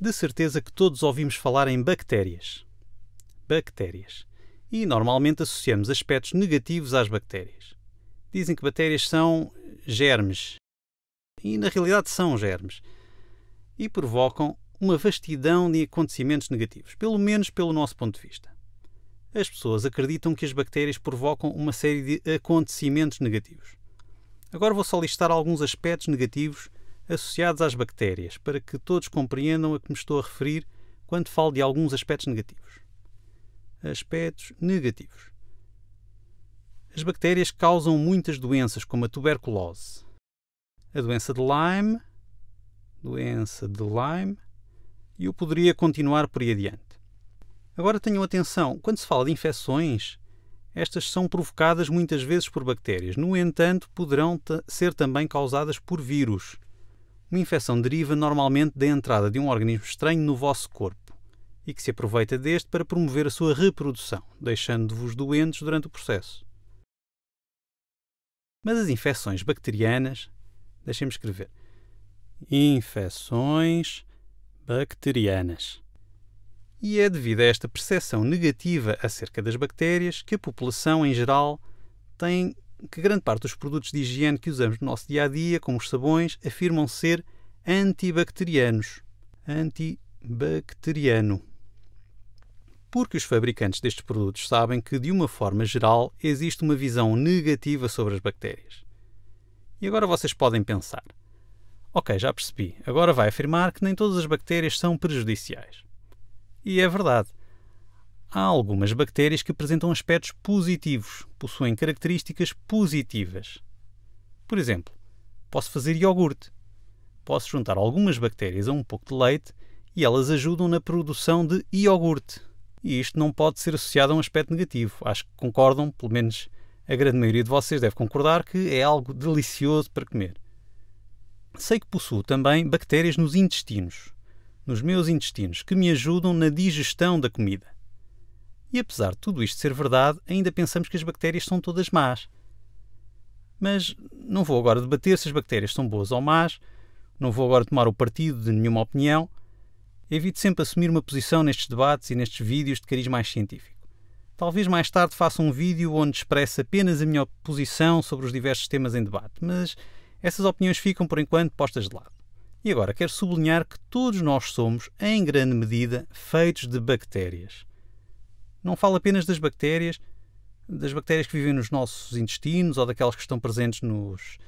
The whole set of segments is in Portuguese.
De certeza que todos ouvimos falar em bactérias. Bactérias. E normalmente associamos aspectos negativos às bactérias. Dizem que bactérias são germes. E na realidade são germes. E provocam uma vastidão de acontecimentos negativos, pelo menos pelo nosso ponto de vista. As pessoas acreditam que as bactérias provocam uma série de acontecimentos negativos. Agora vou só listar alguns aspectos negativos associados às bactérias, para que todos compreendam a que me estou a referir quando falo de alguns aspectos negativos. Aspectos negativos. As bactérias causam muitas doenças, como a tuberculose, a doença de Lyme, doença de Lyme, e eu poderia continuar por aí adiante. Agora tenham atenção, quando se fala de infecções, estas são provocadas muitas vezes por bactérias. No entanto, poderão ser também causadas por vírus, uma infecção deriva normalmente da entrada de um organismo estranho no vosso corpo e que se aproveita deste para promover a sua reprodução, deixando-vos doentes durante o processo. Mas as infecções bacterianas, deixem-me escrever, infecções bacterianas. E é devido a esta percepção negativa acerca das bactérias que a população em geral tem que grande parte dos produtos de higiene que usamos no nosso dia a dia, como os sabões, afirmam ser antibacterianos. Antibacteriano. Porque os fabricantes destes produtos sabem que, de uma forma geral, existe uma visão negativa sobre as bactérias. E agora vocês podem pensar: Ok, já percebi, agora vai afirmar que nem todas as bactérias são prejudiciais. E é verdade há algumas bactérias que apresentam aspectos positivos, possuem características positivas. Por exemplo, posso fazer iogurte. Posso juntar algumas bactérias a um pouco de leite e elas ajudam na produção de iogurte. E isto não pode ser associado a um aspecto negativo. Acho que concordam, pelo menos a grande maioria de vocês deve concordar, que é algo delicioso para comer. Sei que possuo também bactérias nos intestinos, nos meus intestinos, que me ajudam na digestão da comida. E apesar de tudo isto ser verdade, ainda pensamos que as bactérias são todas más. Mas não vou agora debater se as bactérias são boas ou más, não vou agora tomar o partido de nenhuma opinião. Evito sempre assumir uma posição nestes debates e nestes vídeos de cariz mais científico. Talvez mais tarde faça um vídeo onde expresse apenas a minha posição sobre os diversos temas em debate, mas essas opiniões ficam por enquanto postas de lado. E agora quero sublinhar que todos nós somos, em grande medida, feitos de bactérias. Não falo apenas das bactérias, das bactérias que vivem nos nossos intestinos ou daquelas que estão presentes nos,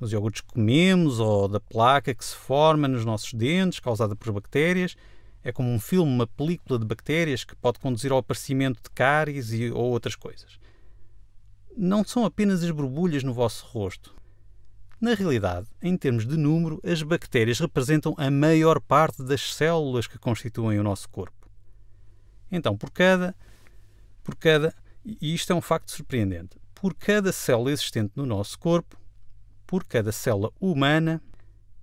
nos iogurtes que comemos ou da placa que se forma nos nossos dentes causada por bactérias. É como um filme, uma película de bactérias que pode conduzir ao aparecimento de cáries e, ou outras coisas. Não são apenas as borbulhas no vosso rosto. Na realidade, em termos de número, as bactérias representam a maior parte das células que constituem o nosso corpo. Então, por cada por cada, e isto é um facto surpreendente, por cada célula existente no nosso corpo, por cada célula humana,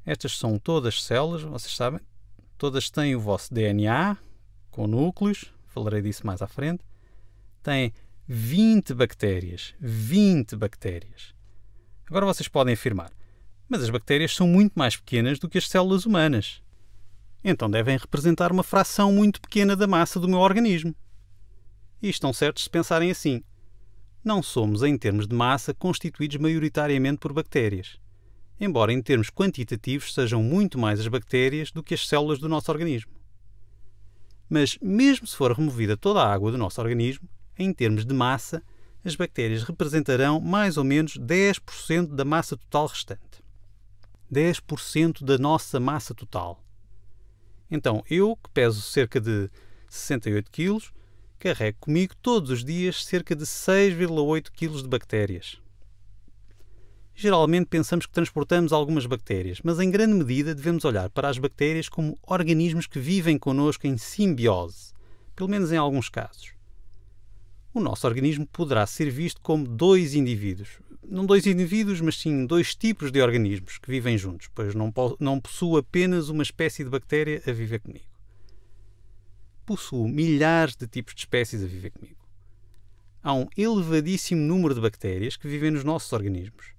estas são todas células, vocês sabem, todas têm o vosso DNA com núcleos, falarei disso mais à frente, têm 20 bactérias, 20 bactérias. Agora vocês podem afirmar, mas as bactérias são muito mais pequenas do que as células humanas. Então devem representar uma fração muito pequena da massa do meu organismo. E estão certos se pensarem assim. Não somos, em termos de massa, constituídos maioritariamente por bactérias. Embora, em termos quantitativos, sejam muito mais as bactérias do que as células do nosso organismo. Mas, mesmo se for removida toda a água do nosso organismo, em termos de massa, as bactérias representarão mais ou menos 10% da massa total restante. 10% da nossa massa total. Então, eu, que peso cerca de 68 quilos, carrego comigo todos os dias cerca de 6,8 kg de bactérias. Geralmente pensamos que transportamos algumas bactérias, mas em grande medida devemos olhar para as bactérias como organismos que vivem connosco em simbiose, pelo menos em alguns casos. O nosso organismo poderá ser visto como dois indivíduos. Não dois indivíduos, mas sim dois tipos de organismos que vivem juntos, pois não, possuo apenas uma espécie de bactéria a viver comigo possuo milhares de tipos de espécies a viver comigo. Há um elevadíssimo número de bactérias que vivem nos nossos organismos.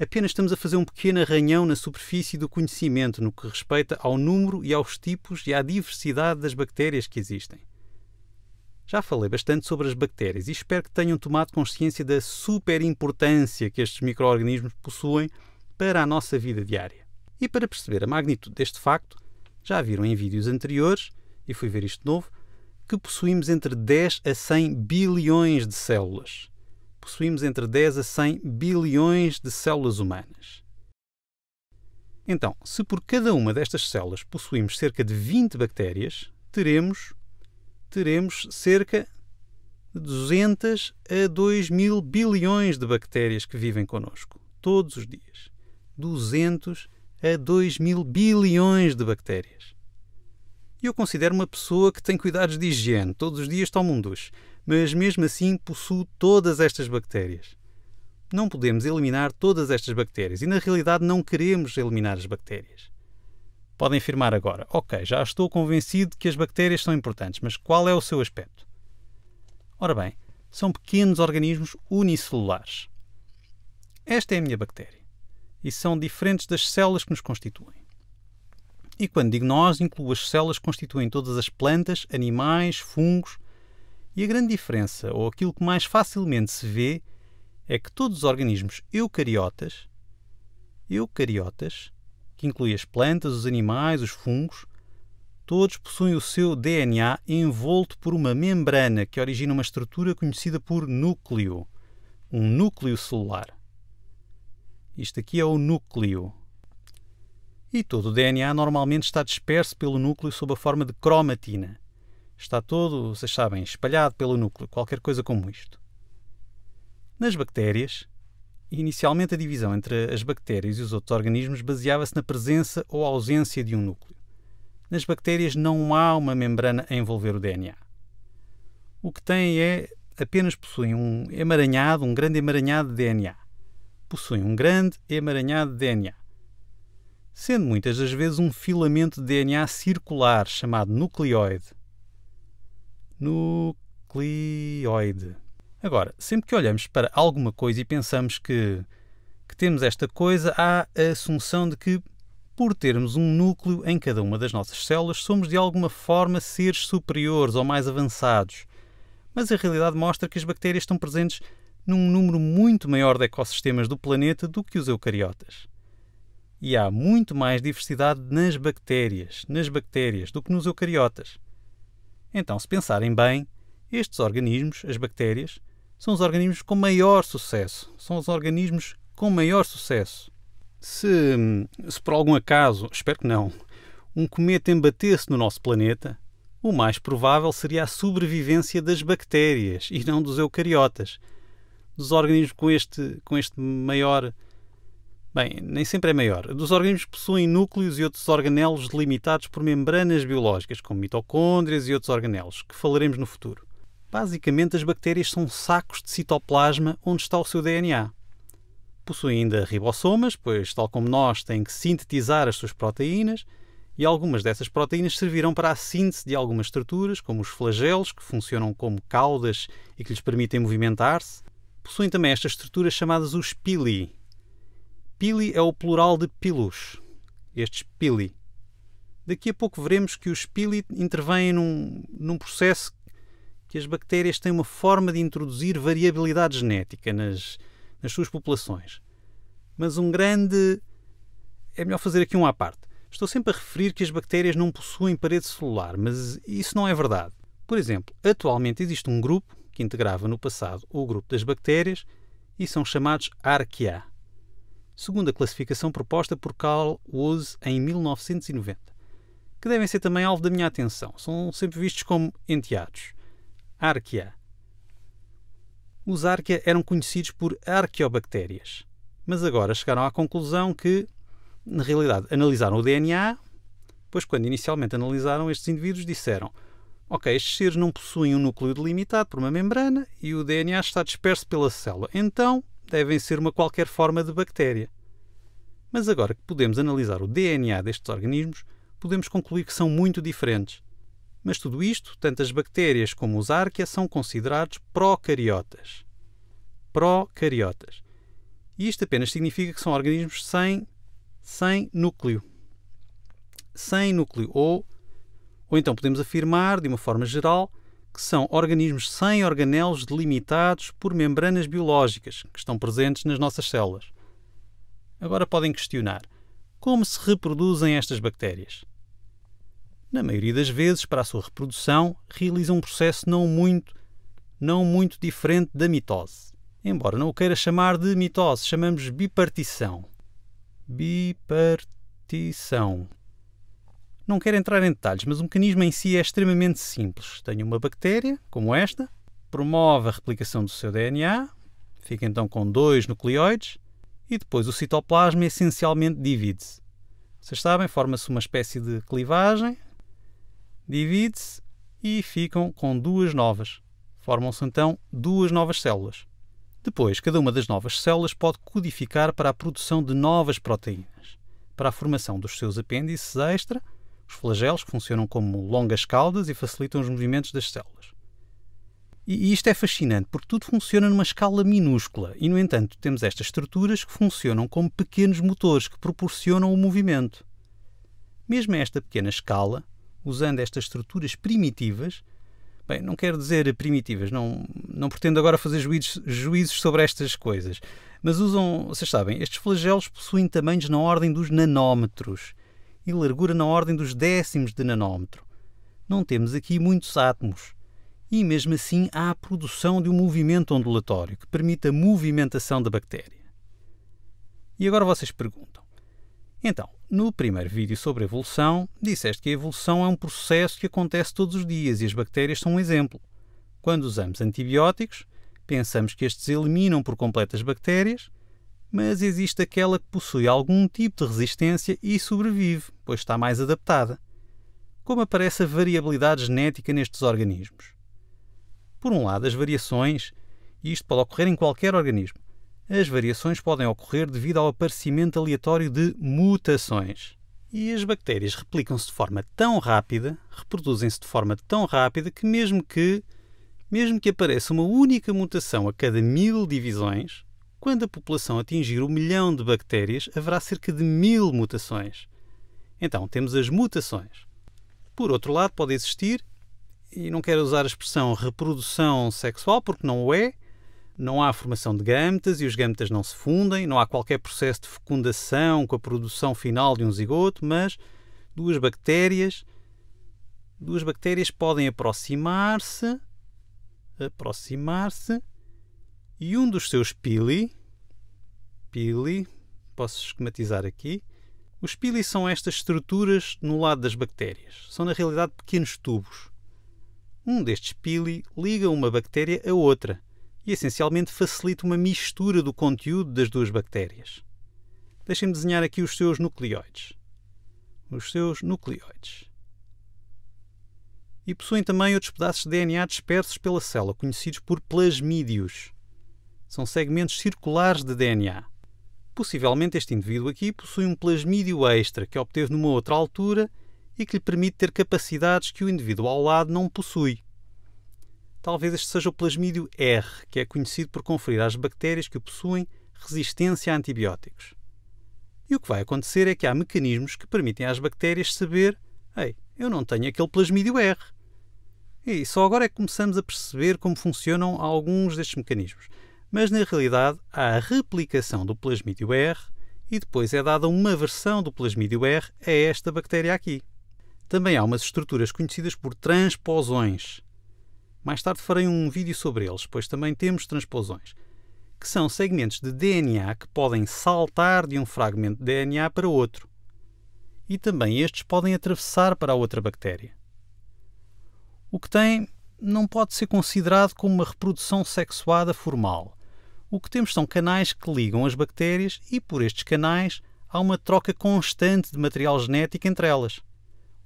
Apenas estamos a fazer um pequeno arranhão na superfície do conhecimento no que respeita ao número e aos tipos e à diversidade das bactérias que existem. Já falei bastante sobre as bactérias e espero que tenham tomado consciência da super importância que estes micro-organismos possuem para a nossa vida diária. E para perceber a magnitude deste facto, já viram em vídeos anteriores e fui ver isto de novo, que possuímos entre 10 a 100 bilhões de células. Possuímos entre 10 a 100 bilhões de células humanas. Então, se por cada uma destas células possuímos cerca de 20 bactérias, teremos, teremos cerca de 200 a 2 mil bilhões de bactérias que vivem connosco, todos os dias. 200 a 2 mil bilhões de bactérias. E eu considero uma pessoa que tem cuidados de higiene, todos os dias tomo um duche, mas mesmo assim possuo todas estas bactérias. Não podemos eliminar todas estas bactérias e, na realidade, não queremos eliminar as bactérias. Podem afirmar agora: Ok, já estou convencido que as bactérias são importantes, mas qual é o seu aspecto? Ora bem, são pequenos organismos unicelulares. Esta é a minha bactéria e são diferentes das células que nos constituem. E quando digo nós, incluo as células que constituem todas as plantas, animais, fungos. E a grande diferença, ou aquilo que mais facilmente se vê, é que todos os organismos eucariotas, eucariotas, que inclui as plantas, os animais, os fungos, todos possuem o seu DNA envolto por uma membrana que origina uma estrutura conhecida por núcleo, um núcleo celular. Isto aqui é o núcleo, e todo o DNA normalmente está disperso pelo núcleo sob a forma de cromatina. Está todo, vocês sabem, espalhado pelo núcleo, qualquer coisa como isto. Nas bactérias, inicialmente a divisão entre as bactérias e os outros organismos baseava-se na presença ou ausência de um núcleo. Nas bactérias não há uma membrana a envolver o DNA. O que têm é apenas possuem um emaranhado, um grande emaranhado de DNA. Possuem um grande emaranhado de DNA sendo muitas das vezes um filamento de DNA circular chamado nucleoide. Nucleoide. Agora, sempre que olhamos para alguma coisa e pensamos que, que temos esta coisa, há a assunção de que, por termos um núcleo em cada uma das nossas células, somos de alguma forma seres superiores ou mais avançados. Mas a realidade mostra que as bactérias estão presentes num número muito maior de ecossistemas do planeta do que os eucariotas e há muito mais diversidade nas bactérias, nas bactérias do que nos eucariotas. Então, se pensarem bem, estes organismos, as bactérias, são os organismos com maior sucesso, são os organismos com maior sucesso. Se, se por algum acaso, espero que não, um cometa embatesse no nosso planeta, o mais provável seria a sobrevivência das bactérias e não dos eucariotas, dos organismos com este, com este maior Bem, nem sempre é maior. Dos organismos possuem núcleos e outros organelos delimitados por membranas biológicas, como mitocôndrias e outros organelos, que falaremos no futuro. Basicamente, as bactérias são sacos de citoplasma onde está o seu DNA. Possuem ainda ribossomas, pois, tal como nós, têm que sintetizar as suas proteínas, e algumas dessas proteínas servirão para a síntese de algumas estruturas, como os flagelos, que funcionam como caudas e que lhes permitem movimentar-se. Possuem também estas estruturas chamadas os pili, Pili é o plural de pilus, estes pili. Daqui a pouco veremos que os pili intervêm num, num processo que as bactérias têm uma forma de introduzir variabilidade genética nas, nas suas populações. Mas um grande. É melhor fazer aqui um à parte. Estou sempre a referir que as bactérias não possuem parede celular, mas isso não é verdade. Por exemplo, atualmente existe um grupo que integrava no passado o grupo das bactérias e são chamados Archaea segundo a classificação proposta por Carl Woese em 1990, que devem ser também alvo da minha atenção. São sempre vistos como enteados. Arquea. Os Arquea eram conhecidos por arqueobactérias, mas agora chegaram à conclusão que, na realidade, analisaram o DNA, pois quando inicialmente analisaram estes indivíduos disseram Ok, estes seres não possuem um núcleo delimitado por uma membrana e o DNA está disperso pela célula. Então, devem ser uma qualquer forma de bactéria. Mas agora que podemos analisar o DNA destes organismos, podemos concluir que são muito diferentes. Mas tudo isto, tanto as bactérias como os arqueas, são considerados procariotas. Procariotas. E isto apenas significa que são organismos sem, sem núcleo. Sem núcleo. Ou, ou então podemos afirmar, de uma forma geral, que são organismos sem organelos delimitados por membranas biológicas que estão presentes nas nossas células. Agora podem questionar: como se reproduzem estas bactérias? Na maioria das vezes, para a sua reprodução, realizam um processo não muito, não muito diferente da mitose. Embora não o queira chamar de mitose, chamamos bipartição. Bipartição. Não quero entrar em detalhes, mas o mecanismo em si é extremamente simples. Tenho uma bactéria, como esta, promove a replicação do seu DNA, fica então com dois nucleoides, e depois o citoplasma essencialmente divide-se. Vocês sabem, forma-se uma espécie de clivagem, divide-se e ficam com duas novas. Formam-se então duas novas células. Depois, cada uma das novas células pode codificar para a produção de novas proteínas, para a formação dos seus apêndices extra os flagelos funcionam como longas caudas e facilitam os movimentos das células. E isto é fascinante porque tudo funciona numa escala minúscula e, no entanto, temos estas estruturas que funcionam como pequenos motores que proporcionam o movimento. Mesmo a esta pequena escala, usando estas estruturas primitivas, bem, não quero dizer primitivas, não, não pretendo agora fazer juízos, juízos sobre estas coisas, mas usam, vocês sabem, estes flagelos possuem tamanhos na ordem dos nanómetros e largura na ordem dos décimos de nanômetro. Não temos aqui muitos átomos. E mesmo assim há a produção de um movimento ondulatório que permite a movimentação da bactéria. E agora vocês perguntam: então, no primeiro vídeo sobre evolução, disseste que a evolução é um processo que acontece todos os dias e as bactérias são um exemplo. Quando usamos antibióticos, pensamos que estes eliminam por completo as bactérias mas existe aquela que possui algum tipo de resistência e sobrevive, pois está mais adaptada. Como aparece a variabilidade genética nestes organismos? Por um lado, as variações, e isto pode ocorrer em qualquer organismo, as variações podem ocorrer devido ao aparecimento aleatório de mutações. E as bactérias replicam-se de forma tão rápida, reproduzem-se de forma tão rápida que mesmo que mesmo que apareça uma única mutação a cada mil divisões, quando a população atingir o um milhão de bactérias, haverá cerca de mil mutações. Então, temos as mutações. Por outro lado, pode existir, e não quero usar a expressão reprodução sexual, porque não o é, não há formação de gametas e os gametas não se fundem, não há qualquer processo de fecundação com a produção final de um zigoto, mas duas bactérias duas bactérias podem aproximar-se aproximar-se e um dos seus pili, pili, posso esquematizar aqui. Os pili são estas estruturas no lado das bactérias. São na realidade pequenos tubos. Um destes pili liga uma bactéria a outra e essencialmente facilita uma mistura do conteúdo das duas bactérias. Deixem-me desenhar aqui os seus nucleoides. Os seus nucleoides. E possuem também outros pedaços de DNA dispersos pela célula, conhecidos por plasmídeos. São segmentos circulares de DNA. Possivelmente este indivíduo aqui possui um plasmídio extra que obteve numa outra altura e que lhe permite ter capacidades que o indivíduo ao lado não possui. Talvez este seja o plasmídio R, que é conhecido por conferir às bactérias que o possuem resistência a antibióticos. E o que vai acontecer é que há mecanismos que permitem às bactérias saber: ei, eu não tenho aquele plasmídio R. E só agora é que começamos a perceber como funcionam alguns destes mecanismos mas na realidade há a replicação do plasmídio R e depois é dada uma versão do plasmídio R a esta bactéria aqui. Também há umas estruturas conhecidas por transposões. Mais tarde farei um vídeo sobre eles, pois também temos transposões, que são segmentos de DNA que podem saltar de um fragmento de DNA para outro. E também estes podem atravessar para a outra bactéria. O que tem não pode ser considerado como uma reprodução sexuada formal, o que temos são canais que ligam as bactérias e, por estes canais, há uma troca constante de material genético entre elas.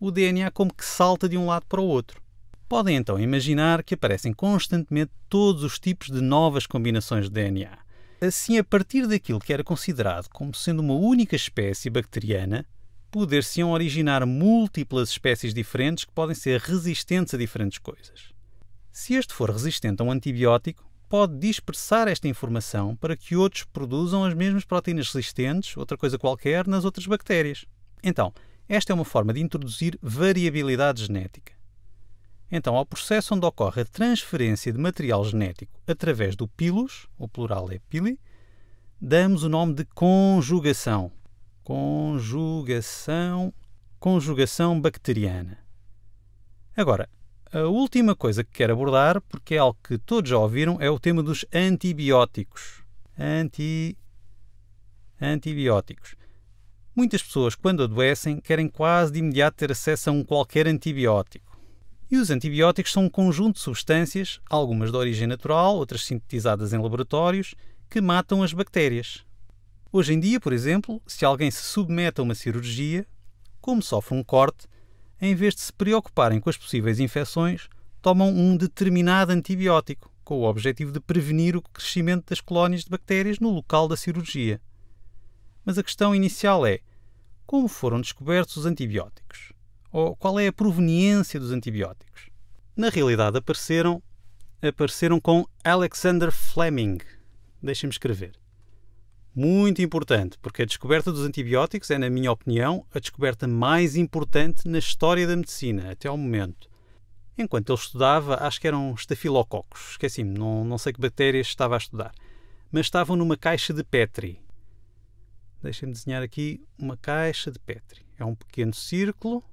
O DNA como que salta de um lado para o outro. Podem então imaginar que aparecem constantemente todos os tipos de novas combinações de DNA. Assim, a partir daquilo que era considerado como sendo uma única espécie bacteriana, poder-se-iam originar múltiplas espécies diferentes que podem ser resistentes a diferentes coisas. Se este for resistente a um antibiótico, pode dispersar esta informação para que outros produzam as mesmas proteínas resistentes, outra coisa qualquer, nas outras bactérias. Então, esta é uma forma de introduzir variabilidade genética. Então, ao processo onde ocorre a transferência de material genético através do pílus o plural é pili, damos o nome de conjugação. Conjugação, conjugação bacteriana. Agora, a última coisa que quero abordar, porque é algo que todos já ouviram, é o tema dos antibióticos. Anti... Antibióticos. Muitas pessoas, quando adoecem, querem quase de imediato ter acesso a um qualquer antibiótico. E os antibióticos são um conjunto de substâncias, algumas de origem natural, outras sintetizadas em laboratórios, que matam as bactérias. Hoje em dia, por exemplo, se alguém se submete a uma cirurgia, como sofre um corte, em vez de se preocuparem com as possíveis infecções, tomam um determinado antibiótico, com o objetivo de prevenir o crescimento das colónias de bactérias no local da cirurgia. Mas a questão inicial é: como foram descobertos os antibióticos? Ou qual é a proveniência dos antibióticos? Na realidade, apareceram apareceram com Alexander Fleming. Deixem-me escrever. Muito importante, porque a descoberta dos antibióticos é, na minha opinião, a descoberta mais importante na história da medicina, até ao momento. Enquanto ele estudava, acho que eram estafilococos, esqueci-me, não, não sei que bactérias estava a estudar, mas estavam numa caixa de Petri. Deixem-me desenhar aqui uma caixa de Petri. É um pequeno círculo.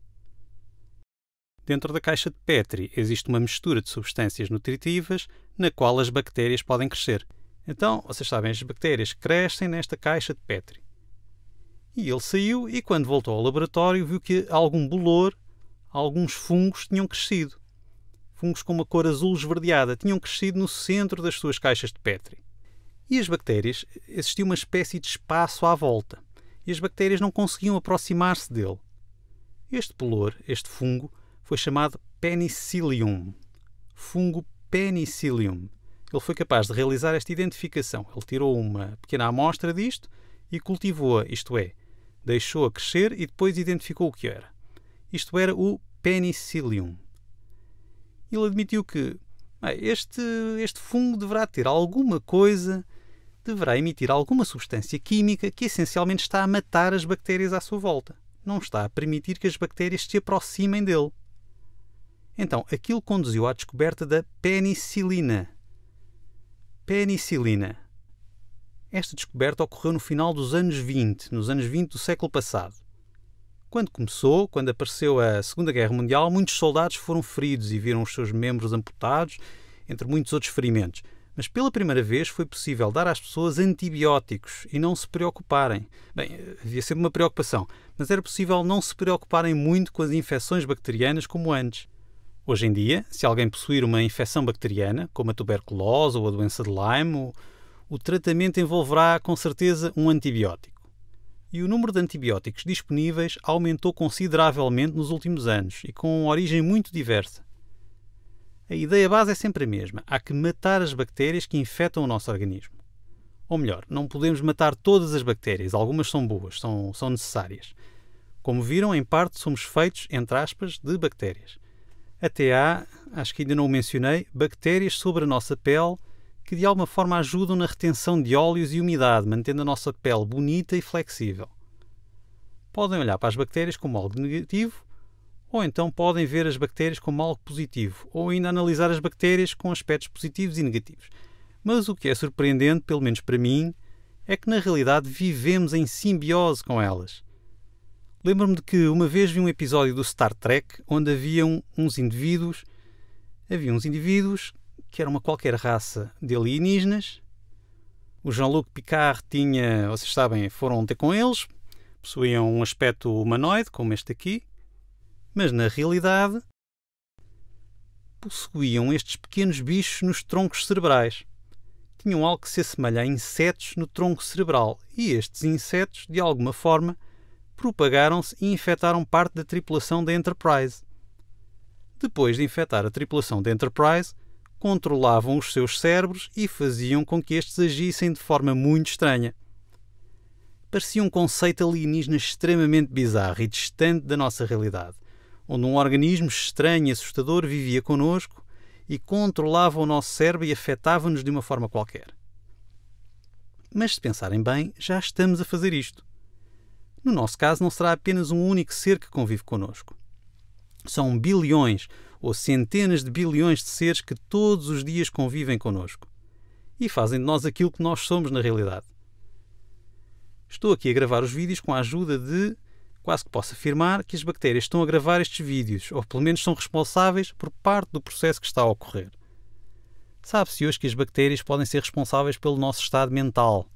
Dentro da caixa de Petri existe uma mistura de substâncias nutritivas na qual as bactérias podem crescer. Então, vocês sabem, as bactérias crescem nesta caixa de Petri. E ele saiu e, quando voltou ao laboratório, viu que algum bolor, alguns fungos tinham crescido. Fungos com uma cor azul esverdeada tinham crescido no centro das suas caixas de Petri. E as bactérias, existia uma espécie de espaço à volta, e as bactérias não conseguiam aproximar-se dele. Este bolor, este fungo, foi chamado Penicillium, fungo Penicillium, ele foi capaz de realizar esta identificação. Ele tirou uma pequena amostra disto e cultivou-a, isto é, deixou-a crescer e depois identificou o que era. Isto era o penicillium. Ele admitiu que este, este fungo deverá ter alguma coisa, deverá emitir alguma substância química que essencialmente está a matar as bactérias à sua volta. Não está a permitir que as bactérias se aproximem dele. Então, aquilo conduziu à descoberta da penicilina, penicilina. Esta descoberta ocorreu no final dos anos 20, nos anos 20 do século passado. Quando começou, quando apareceu a Segunda Guerra Mundial, muitos soldados foram feridos e viram os seus membros amputados, entre muitos outros ferimentos. Mas pela primeira vez foi possível dar às pessoas antibióticos e não se preocuparem. Bem, havia sempre uma preocupação, mas era possível não se preocuparem muito com as infecções bacterianas como antes. Hoje em dia, se alguém possuir uma infecção bacteriana, como a tuberculose ou a doença de Lyme, o, tratamento envolverá com certeza um antibiótico. E o número de antibióticos disponíveis aumentou consideravelmente nos últimos anos e com origem muito diversa. A ideia base é sempre a mesma: há que matar as bactérias que infectam o nosso organismo. Ou melhor, não podemos matar todas as bactérias, algumas são boas, são, são necessárias. Como viram, em parte somos feitos, entre aspas, de bactérias. Até há, acho que ainda não o mencionei, bactérias sobre a nossa pele que de alguma forma ajudam na retenção de óleos e umidade, mantendo a nossa pele bonita e flexível. Podem olhar para as bactérias como algo negativo, ou então podem ver as bactérias como algo positivo, ou ainda analisar as bactérias com aspectos positivos e negativos. Mas o que é surpreendente, pelo menos para mim, é que na realidade vivemos em simbiose com elas. Lembro-me de que uma vez vi um episódio do Star Trek onde haviam uns indivíduos. Havia uns indivíduos que eram uma qualquer raça de alienígenas. O Jean-Luc Picard tinha, vocês sabem, foram ter com eles, possuíam um aspecto humanoide, como este aqui, mas na realidade possuíam estes pequenos bichos nos troncos cerebrais. Tinham algo que se assemelha a insetos no tronco cerebral e estes insetos, de alguma forma, propagaram-se e infectaram parte da tripulação da Enterprise. Depois de infectar a tripulação da Enterprise, controlavam os seus cérebros e faziam com que estes agissem de forma muito estranha. Parecia um conceito alienígena extremamente bizarro e distante da nossa realidade, onde um organismo estranho e assustador vivia connosco e controlava o nosso cérebro e afetava-nos de uma forma qualquer. Mas se pensarem bem, já estamos a fazer isto. No nosso caso, não será apenas um único ser que convive connosco. São bilhões ou centenas de bilhões de seres que todos os dias convivem connosco e fazem de nós aquilo que nós somos na realidade. Estou aqui a gravar os vídeos com a ajuda de quase que posso afirmar que as bactérias estão a gravar estes vídeos, ou pelo menos são responsáveis por parte do processo que está a ocorrer. Sabe-se hoje que as bactérias podem ser responsáveis pelo nosso estado mental.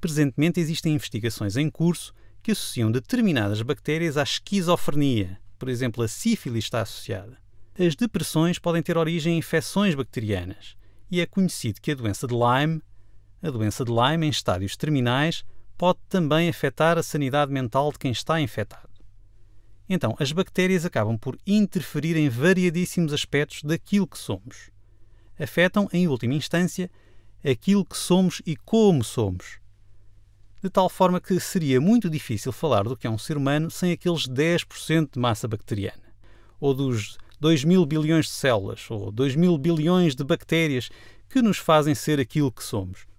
Presentemente existem investigações em curso que associam determinadas bactérias à esquizofrenia. Por exemplo, a sífilis está associada. As depressões podem ter origem em infecções bacterianas e é conhecido que a doença de Lyme, a doença de Lyme em estádios terminais, pode também afetar a sanidade mental de quem está infectado. Então, as bactérias acabam por interferir em variadíssimos aspectos daquilo que somos. Afetam, em última instância, aquilo que somos e como somos, de tal forma que seria muito difícil falar do que é um ser humano sem aqueles 10% de massa bacteriana, ou dos 2 mil bilhões de células, ou 2 mil bilhões de bactérias que nos fazem ser aquilo que somos.